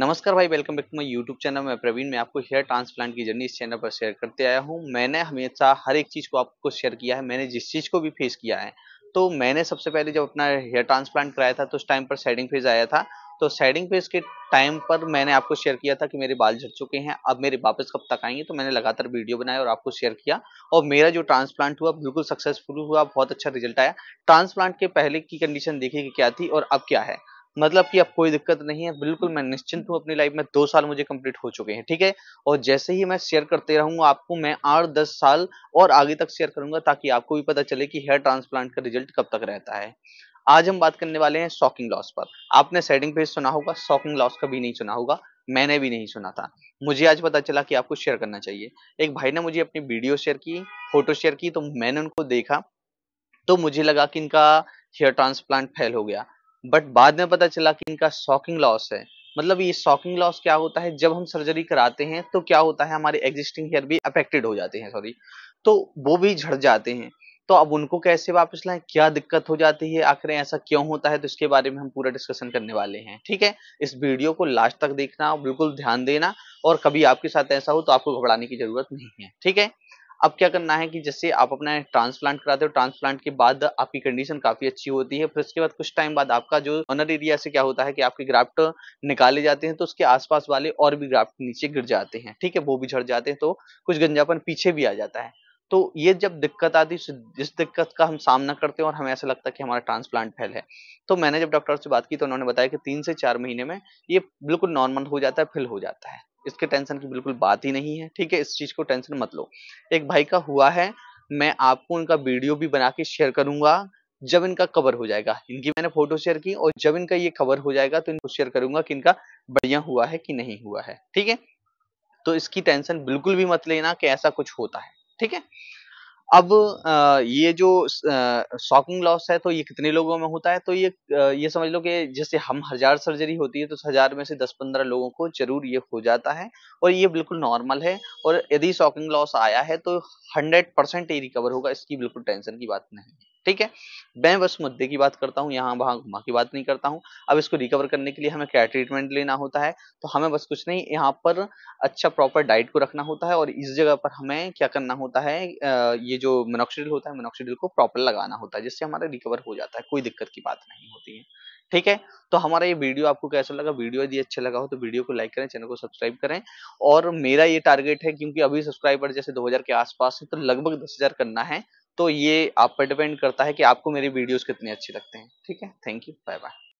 नमस्कार भाई welcome back to my YouTube channel मैं प्रवीण मैं आपको हेयर ट्रांसप्लांट की जर्नी इस चैनल पर शेयर करते आया हूँ मैंने हमेशा हर एक चीज़ को आपको शेयर किया है मैंने जिस चीज़ को भी फेस किया है तो मैंने सबसे पहले जब अपना हेयर ट्रांसप्लांट कराया था तो उस टाइम पर सेडिंग फेज आया था तो सेडिंग फेज के टाइम पर मैंने आपको शेयर किया था कि मेरे बाल झड़ चुके हैं अब मेरे वापस कब तक आएंगे तो मैंने लगातार वीडियो बनाया और आपको शेयर किया और मेरा जो ट्रांसप्लांट हुआ बिल्कुल सक्सेसफुल हुआ बहुत अच्छा रिजल्ट आया ट्रांसप्लांट के पहले की कंडीशन देखी कि क्या थी और अब क्या है मतलब कि अब कोई दिक्कत नहीं है बिल्कुल मैं निश्चिंत हूँ अपनी लाइफ में दो साल मुझे कंप्लीट हो चुके हैं ठीक है और जैसे ही मैं शेयर करते रहूंगा आपको मैं आठ दस साल और आगे तक शेयर करूंगा ताकि आपको भी पता चले कि हेयर ट्रांसप्लांट का रिजल्ट कब तक रहता है आज हम बात करने वाले हैं शॉकिंग लॉस पर आपने सेटिंग पेज सुना होगा शॉकिंग लॉस भी नहीं सुना होगा मैंने भी नहीं सुना था मुझे आज पता चला कि आपको शेयर करना चाहिए एक भाई ने मुझे अपनी वीडियो शेयर की फोटो शेयर की तो मैंने उनको देखा तो मुझे लगा कि इनका हेयर ट्रांसप्लांट फेल हो गया बट बाद में पता चला कि इनका शॉकिंग लॉस है मतलब ये शॉकिंग लॉस क्या होता है जब हम सर्जरी कराते हैं तो क्या होता है हमारे एग्जिस्टिंग हेयर भी अफेक्टेड हो जाते हैं सॉरी तो वो भी झड़ जाते हैं तो अब उनको कैसे वापस लाएं क्या दिक्कत हो जाती है आखिर ऐसा क्यों होता है तो इसके बारे में हम पूरा डिस्कशन करने वाले हैं ठीक है इस वीडियो को लास्ट तक देखना बिल्कुल ध्यान देना और कभी आपके साथ ऐसा हो तो आपको घबराने की जरूरत नहीं है ठीक है अब क्या करना है कि जैसे आप अपना ट्रांसप्लांट कराते हो ट्रांसप्लांट के बाद आपकी कंडीशन काफी अच्छी होती है फिर उसके बाद कुछ टाइम बाद आपका जो ऑनर एरिया से क्या होता है कि आपके ग्राफ्ट निकाले जाते हैं तो उसके आसपास वाले और भी ग्राफ्ट नीचे गिर जाते हैं ठीक है वो भी झड़ जाते हैं तो कुछ गंजापन पीछे भी आ जाता है तो ये जब दिक्कत आती जिस दिक्कत का हम सामना करते हैं और हमें ऐसा लगता है कि हमारा ट्रांसप्लांट फेल है तो मैंने जब डॉक्टर से बात की तो उन्होंने बताया कि तीन से चार महीने में ये बिल्कुल नॉर्मल हो जाता है फिल हो जाता है इसके टेंशन की बिल्कुल बात ही नहीं है ठीक है इस चीज को टेंशन मत लो एक भाई का हुआ है मैं आपको उनका वीडियो भी बना के शेयर करूंगा जब इनका कवर हो जाएगा इनकी मैंने फोटो शेयर की और जब इनका ये कवर हो जाएगा तो इनको शेयर करूंगा कि इनका बढ़िया हुआ है कि नहीं हुआ है ठीक है तो इसकी टेंशन बिल्कुल भी मत लेना कि ऐसा कुछ होता है ठीक है अब ये जो शॉकिंग लॉस है तो ये कितने लोगों में होता है? तो ये ये समझ लो कि जैसे हम हजार सर्जरी होती है तो हजार में से दस पंद्रह लोगों को ज़रूर ये हो जाता है और ये बिल्कुल नॉर्मल है और यदि शॉकिंग लॉस आया है तो हंड्रेड परसेंट ये रिकवर होगा इसकी बिल्कुल टेंशन की बात नहीं ठीक है? मैं बस मुद्दे की बात करता हूँ यहाँ वहाँ घुमा की बात नहीं करता हूँ अब इसको रिकवर करने के लिए हमें क्या ट्रीटमेंट लेना होता है तो हमें बस कुछ नहीं यहाँ पर अच्छा प्रॉपर डाइट को रखना होता है और इस जगह पर हमें क्या करना होता है ये जो मिनोक्सीडिल होता है मिनोक्सीडिल को प्रॉपर लगाना होता है जिससे हमारा रिकवर हो जाता है कोई दिक्कत की बात नहीं होती है ठीक है तो हमारा ये वीडियो आपको कैसा लगा वीडियो यदि अच्छा लगा हो तो वीडियो को लाइक करें चैनल को सब्सक्राइब करें और मेरा ये टारगेट है क्योंकि अभी सब्सक्राइबर जैसे 2000 के आसपास है तो लगभग 10000 करना है तो ये आप पर डिपेंड करता है कि आपको मेरी वीडियोस कितनी अच्छी लगते हैं ठीक है थैंक यू बाय बाय